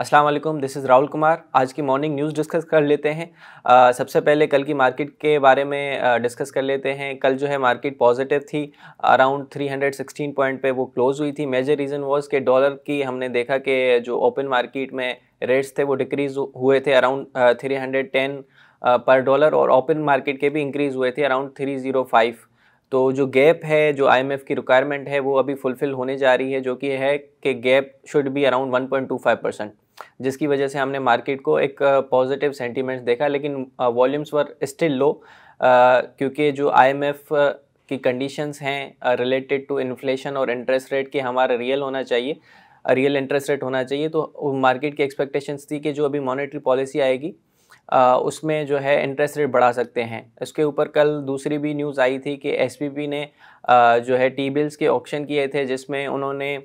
अस्सलाम वालेकुम this is Rahul Kumar आज की मॉर्निंग न्यूज़ डिस्कस कर लेते हैं आ, सबसे पहले कल की मार्केट के बारे में डिस्कस कर लेते हैं कल जो है मार्केट पॉजिटिव थी अराउंड 316 पॉइंट पे वो क्लोज़ हुई थी मेजर रीज़न वाज के डॉलर की हमने देखा कि जो ओपन मार्केट में रेट्स थे वो डिक्रीज़ हुए थे अराउंड थ्री पर डॉलर और ओपन मार्केट के भी इंक्रीज़ हुए थे अराउंड थ्री तो जो गैप है जो आईएमएफ की रिक्वायरमेंट है वो अभी फुलफ़िल होने जा रही है जो कि है कि gap should be around 1.25 percent जिसकी वजह से हमने मार्केट को एक पॉजिटिव सेंटीमेंट्स देखा लेकिन वॉल्यूम्स वर स्टिल लो क्योंकि जो आईएमएफ की कंडीशंस हैं रिलेटेड टू इन्फ्लेशन और इंटरेस्ट रेट के हमारा रियल होना चाहिए रियल इंटरेस्ट रेट होना चाहिए तो मार्केट की एक्सपेक्टेशंस थी कि जो अभी मॉनेटरी पॉलिसी आएगी उसमें जो है इंटरेस्ट रेट बढ़ा सकते हैं इसके ऊपर कल दूसरी भी न्यूज़ आई थी कि एस ने जो है टी बिल्स के ऑप्शन किए थे जिसमें उन्होंने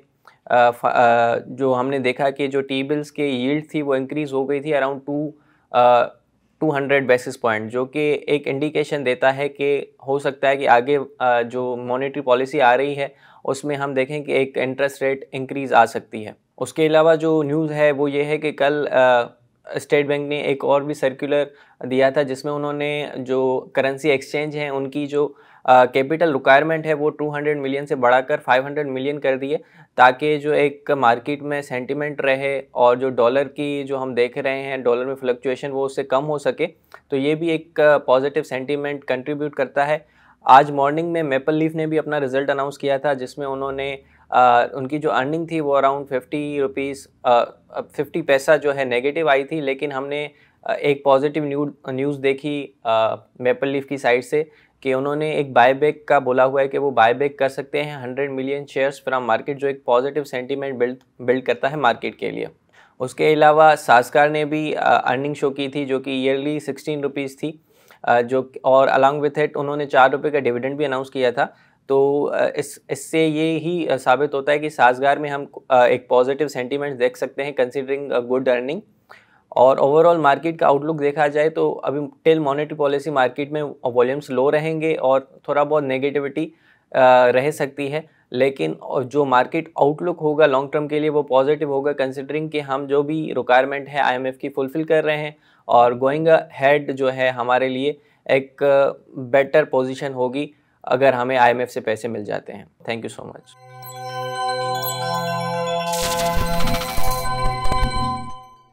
जो हमने देखा कि जो टी बिल्स के यील्ड थी वो इंक्रीज़ हो गई थी around two two hundred basis point जो कि एक इंडिकेशन देता है कि हो सकता है कि आगे जो मॉनेटरी पॉलिसी आ रही है उसमें हम देखें कि एक इंटरेस्ट रेट इंक्रीज़ आ सकती है उसके अलावा जो न्यूज़ है वो ये है कि कल स्टेट बैंक ने एक और भी सर्कुलर दिया था जिसमें उन्होंने जो करेंसी एक्सचेंज हैं उनकी जो कैपिटल uh, रिक्वायरमेंट है वो 200 मिलियन से बढ़ाकर 500 मिलियन कर दिए ताकि जो एक मार्केट में सेंटिमेंट रहे और जो डॉलर की जो हम देख रहे हैं डॉलर में फ्लक्चुएशन वो उससे कम हो सके तो ये भी एक पॉजिटिव सेंटिमेंट कंट्रीब्यूट करता है आज मॉर्निंग में मेपल लीफ ने भी अपना रिजल्ट अनाउंस किया था जिसमें उन्होंने उनकी जो अर्निंग थी वो अराउंड फिफ्टी रुपीज़ फिफ्टी पैसा जो है नेगेटिव आई थी लेकिन हमने एक पॉजिटिव न्यूज़ देखी मेपल लीफ की साइड से कि उन्होंने एक बायबैक का बोला हुआ है कि वो बायबैक कर सकते हैं hundred million shares from market जो एक पॉजिटिव सेंटीमेंट बिल्ड बिल्ड करता है मार्केट के लिए उसके अलावा सासकार ने भी अर्निंग शो की थी जो कि ईयरली सिक्सटीन रुपीज़ थी जो और अलॉन्ग विथ इट उन्होंने चार रुपये का डिविडेंड भी अनाउंस किया था तो इस इससे ये ही साबित होता है कि साजगार में हम एक पॉजिटिव सेंटीमेंट देख सकते हैं कंसिडरिंग गुड अर्निंग और ओवरऑल मार्केट का आउटलुक देखा जाए तो अभी टेल मॉनेटरी पॉलिसी मार्केट में वॉल्यूम्स लो रहेंगे और थोड़ा बहुत नेगेटिविटी रह सकती है लेकिन जो मार्केट आउटलुक होगा लॉन्ग टर्म के लिए वो पॉजिटिव होगा कंसिडरिंग कि हम जो भी रिक्वायरमेंट है आई की फुलफ़िल कर रहे हैं और गोइंग हेड जो है हमारे लिए एक बेटर पोजिशन होगी अगर हमें आईएमएफ से पैसे मिल जाते हैं थैंक यू सो मच